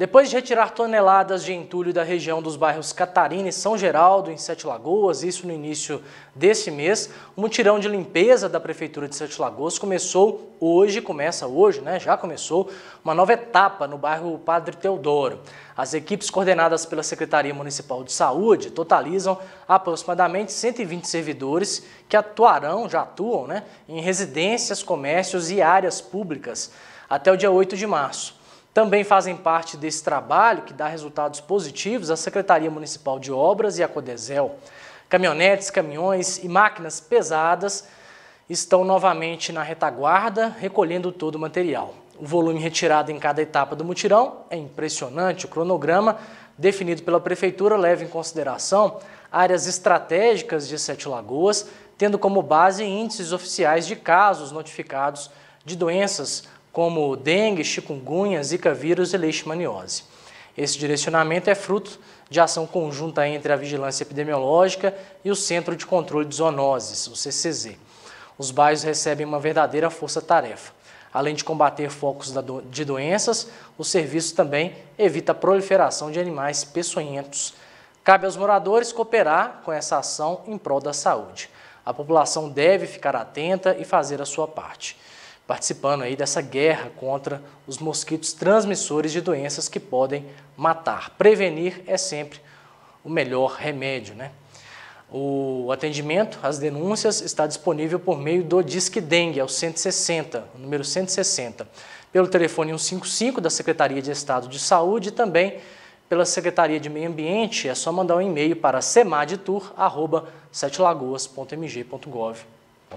Depois de retirar toneladas de entulho da região dos bairros Catarina e São Geraldo, em Sete Lagoas, isso no início deste mês, o mutirão de limpeza da Prefeitura de Sete Lagoas começou hoje, começa hoje, né? Já começou uma nova etapa no bairro Padre Teodoro. As equipes coordenadas pela Secretaria Municipal de Saúde totalizam aproximadamente 120 servidores que atuarão, já atuam, né? Em residências, comércios e áreas públicas até o dia 8 de março. Também fazem parte desse trabalho, que dá resultados positivos, a Secretaria Municipal de Obras e a Codesel. Caminhonetes, caminhões e máquinas pesadas estão novamente na retaguarda, recolhendo todo o material. O volume retirado em cada etapa do mutirão é impressionante. O cronograma definido pela Prefeitura leva em consideração áreas estratégicas de Sete Lagoas, tendo como base índices oficiais de casos notificados de doenças como dengue, chikungunya, zika vírus e leishmaniose. Esse direcionamento é fruto de ação conjunta entre a Vigilância Epidemiológica e o Centro de Controle de Zoonoses, o CCZ. Os bairros recebem uma verdadeira força-tarefa. Além de combater focos de doenças, o serviço também evita a proliferação de animais peçonhentos. Cabe aos moradores cooperar com essa ação em prol da saúde. A população deve ficar atenta e fazer a sua parte participando aí dessa guerra contra os mosquitos transmissores de doenças que podem matar. Prevenir é sempre o melhor remédio, né? O atendimento às denúncias está disponível por meio do Disque Dengue, é o 160, o número 160, pelo telefone 155 da Secretaria de Estado de Saúde e também pela Secretaria de Meio Ambiente. É só mandar um e-mail para semaditur@setelagoas.mg.gov.br.